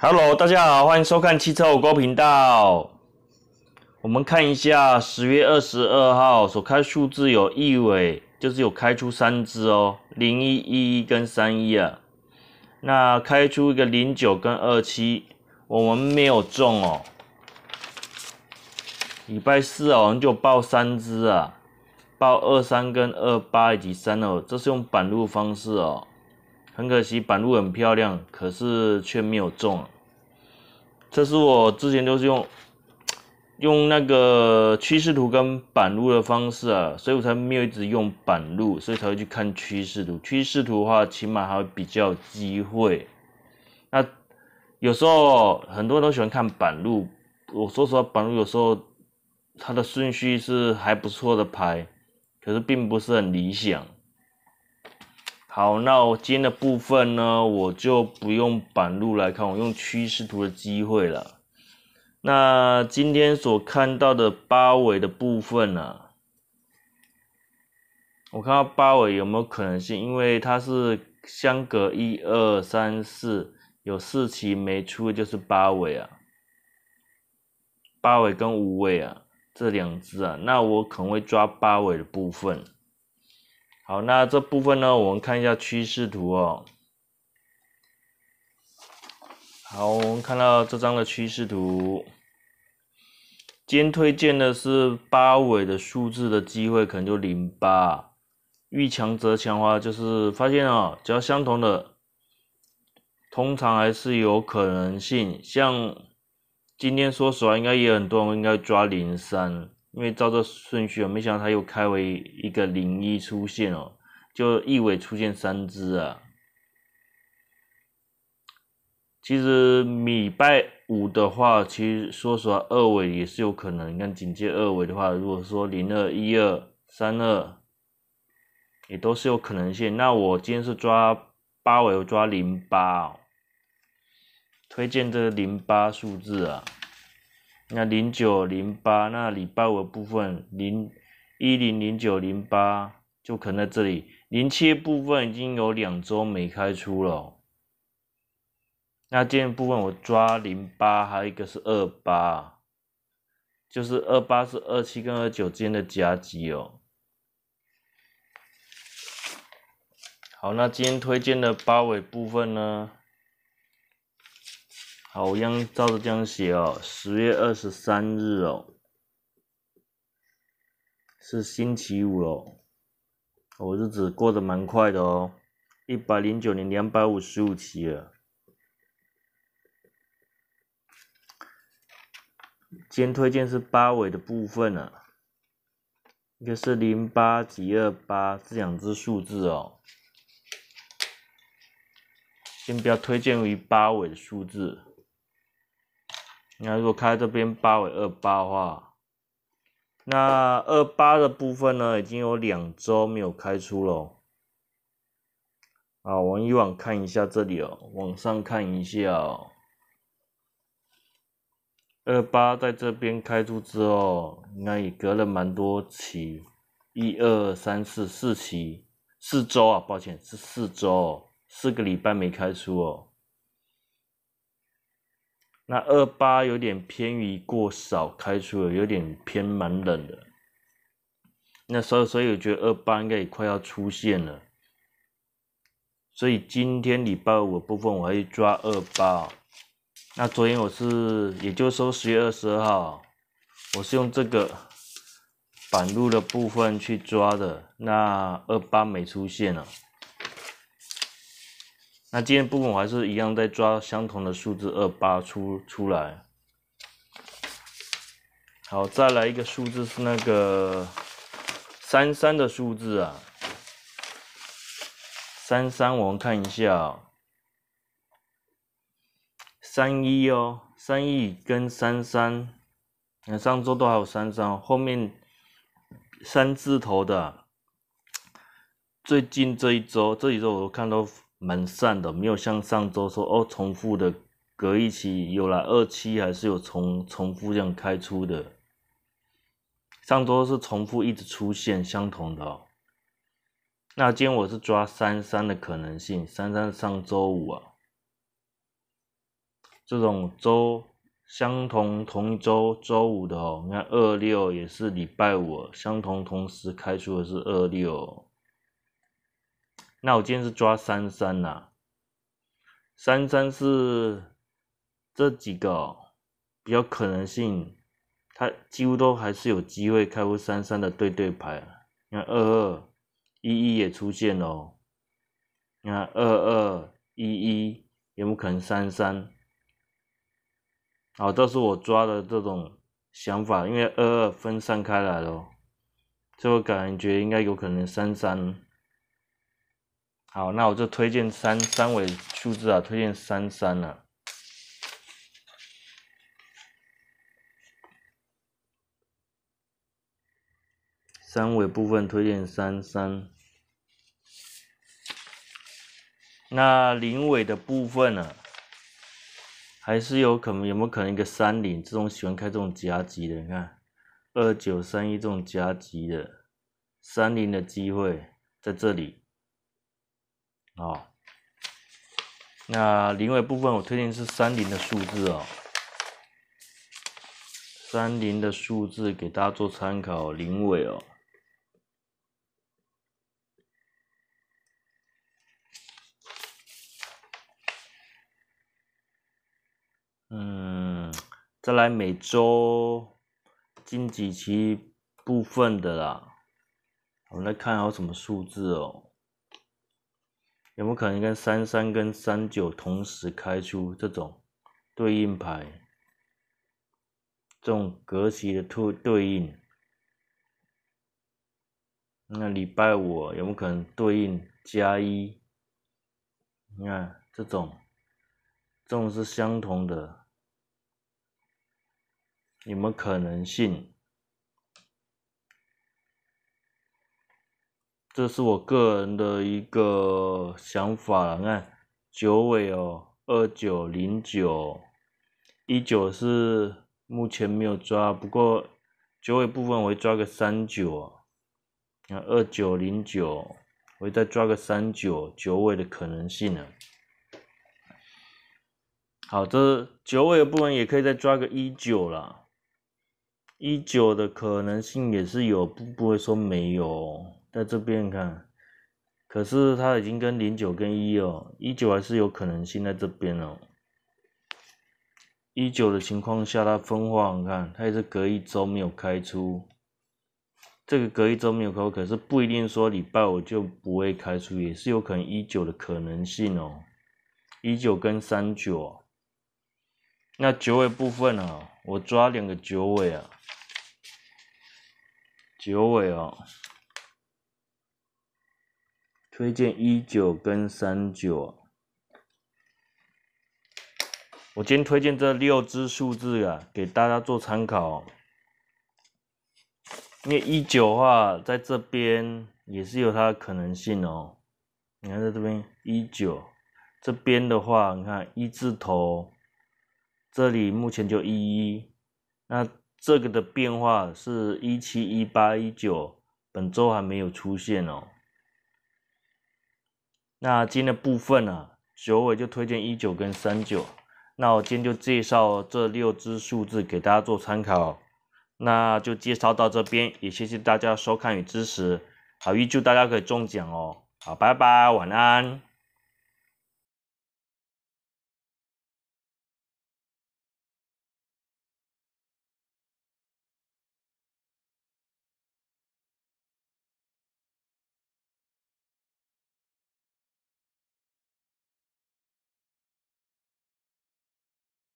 Hello，大家好，欢迎收看汽车五哥频道。我们看一下十月二十二号所开数字有一尾，就是有开出三只哦，零一一一跟三一啊。那开出一个零九跟二七，我们没有中哦。礼拜四哦，我们就报三只啊，报二三跟二八以及三哦，这是用板路方式哦。很可惜，板路很漂亮，可是却没有中。这是我之前都是用用那个趋势图跟板路的方式啊，所以我才没有一直用板路，所以才会去看趋势图。趋势图的话，起码还会比较机会。那有时候很多人都喜欢看板路，我说实话，板路有时候它的顺序是还不错的牌，可是并不是很理想。好，那我今天的部分呢，我就不用板路来看，我用趋势图的机会了。那今天所看到的八尾的部分呢，我看到八尾有没有可能性？因为它是相隔一二三四，有四期没出就是八尾啊，八尾跟五尾啊，这两只啊，那我可能会抓八尾的部分。好，那这部分呢？我们看一下趋势图哦。好，我们看到这张的趋势图。今天推荐的是八尾的数字的机会，可能就零八。遇强则强的话，就是发现啊，只要相同的，通常还是有可能性。像今天，说实话，应该也很多人应该抓零三。因为照这顺序啊，没想到他又开为一个零一出现哦，就一尾出现三只啊。其实米拜五的话，其实说实话，二尾也是有可能。你看紧接二尾的话，如果说零二一二三二，也都是有可能性。那我今天是抓八尾，我抓零八，推荐这个零八数字啊。那零九零八那里包的部分零一零零九零八就可能在这里零七部分已经有两周没开出了。那今天部分我抓零八，还有一个是二八，就是二八是二七跟二九之间的夹击哦。好，那今天推荐的八尾部分呢？好样照着这样写哦，十月二十三日哦，是星期五哦，我日子过得蛮快的哦，一百零九年两百五十五期了。先推荐是八尾的部分呢，一个是零八几二八这两只数字哦，先不要推荐为八尾的数字。那如果开这边八尾二八的话，那二八的部分呢，已经有两周没有开出了。啊，们右往看一下这里哦，往上看一下哦。二八在这边开出之后，应该也隔了蛮多期，一二三四四期四周啊，抱歉是四周，四个礼拜没开出哦。那二八有点偏于过少开出了，有点偏蛮冷的。那所所以我觉得二八应该也快要出现了。所以今天礼拜五的部分我去抓二八。那昨天我是，也就是说十月二十二号，我是用这个板路的部分去抓的。那二八没出现了。那今天部分我还是一样在抓相同的数字二八出出来，好，再来一个数字是那个三三的数字啊，三三我们看一下三一哦，三一跟三三，上周都还有三三，后面三字头的，最近这一周这一周我都看到。蛮散的，没有像上周说哦，重复的隔一期有了二期还是有重重复这样开出的。上周是重复一直出现相同的，那今天我是抓三三的可能性，三三上周五啊，这种周相同同一周周五的哦，你看二六也是礼拜五，相同同时开出的是二六。那我今天是抓三三呐，三三是这几个比较可能性，它几乎都还是有机会开出三三的对对牌。你看二二，一一也出现喽，你看二二一一有没有可能三三？好，这是我抓的这种想法，因为二二分散开来了，就感觉应该有可能三三。好，那我就推荐三三尾数字啊，推荐三三啊。三尾部分推荐三三，那零尾的部分呢，还是有可能有没有可能一个三零？这种喜欢开这种夹击的，你看二九三一这种夹击的，三零的机会在这里。哦，那零尾部分我推荐是三零的数字哦，三零的数字给大家做参考，零尾哦。嗯，再来每周近几期部分的啦，我们来看还有什么数字哦。有没有可能跟三三跟三九同时开出这种对应牌？这种格局的图对应？那礼拜五有没有可能对应加一？你看这种这种是相同的，有没有可能性？这是我个人的一个想法看九尾哦，二九零九，一九是目前没有抓，不过九尾部分我会抓个三九啊。二九零九，我会再抓个三九，九尾的可能性啊。好，这九尾的部分也可以再抓个一九啦。一九的可能性也是有，不不会说没有。在这边看，可是它已经跟零九跟一哦，一九还是有可能性在这边哦。一九的情况下，它分化，你看，它也是隔一周没有开出，这个隔一周没有开，可是不一定说礼拜五就不会开出，也是有可能一九的可能性哦。一九跟三九，那九尾部分呢？我抓两个九尾啊，九尾哦。推荐一九跟三九，我今天推荐这六支数字啊，给大家做参考。因为一九话在这边也是有它的可能性哦。你看在这边一九，这边的话，你看一字头，这里目前就一一。那这个的变化是一七、一八、一九，本周还没有出现哦。那今天的部分呢，九尾就推荐一九跟三九。那我今天就介绍这六支数字给大家做参考，那就介绍到这边，也谢谢大家收看与支持，好预祝大家可以中奖哦，好，拜拜，晚安。